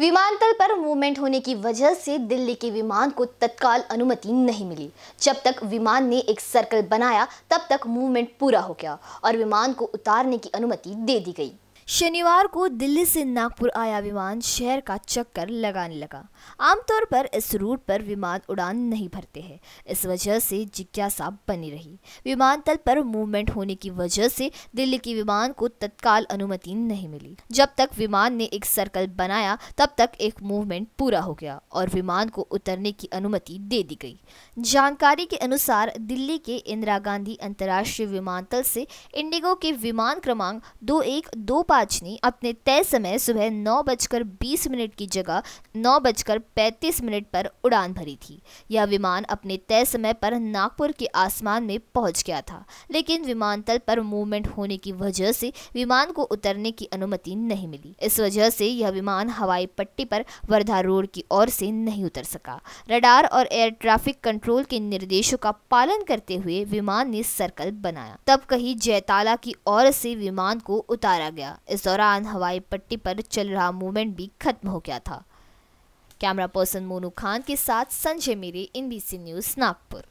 विमानतल पर मूवमेंट होने की वजह से दिल्ली के विमान को तत्काल अनुमति नहीं मिली जब तक विमान ने एक सर्कल बनाया तब तक मूवमेंट पूरा हो गया और विमान को उतारने की अनुमति दे दी गई शनिवार को दिल्ली से नागपुर आया विमान शहर का चक्कर लगाने लगा आमतौर पर इस रूट पर विमान उड़ान नहीं भरते हैं इस वजह से जिज्ञासा बनी रही विमानतल पर मूवमेंट होने की वजह से दिल्ली की विमान को तत्काल अनुमति नहीं मिली जब तक विमान ने एक सर्कल बनाया तब तक एक मूवमेंट पूरा हो गया और विमान को उतरने की अनुमति दे दी गई जानकारी के अनुसार दिल्ली के इंदिरा गांधी अंतर्राष्ट्रीय विमानतल से इंडिगो के विमान क्रमांक दो एक दो वाचनी अपने तय समय सुबह नौ बजकर बीस मिनट की जगह नौ बजकर पैंतीस मिनट पर उड़ान भरी थी यह विमान अपने तय समय पर नागपुर के आसमान में पहुंच गया था लेकिन विमानतल पर मूवमेंट होने की वजह से विमान को उतरने की अनुमति नहीं मिली इस वजह से यह विमान हवाई पट्टी पर वर्धा रोड की ओर से नहीं उतर सका रडार और एयर ट्रैफिक कंट्रोल के निर्देशों का पालन करते हुए विमान ने सर्कल बनाया तब कहीं जैताला की ओर से विमान को उतारा गया इस दौरान हवाई पट्टी पर चल रहा मूवमेंट भी खत्म हो गया था कैमरा पर्सन मोनू खान के साथ संजय मेरे एनबीसी न्यूज़ नागपुर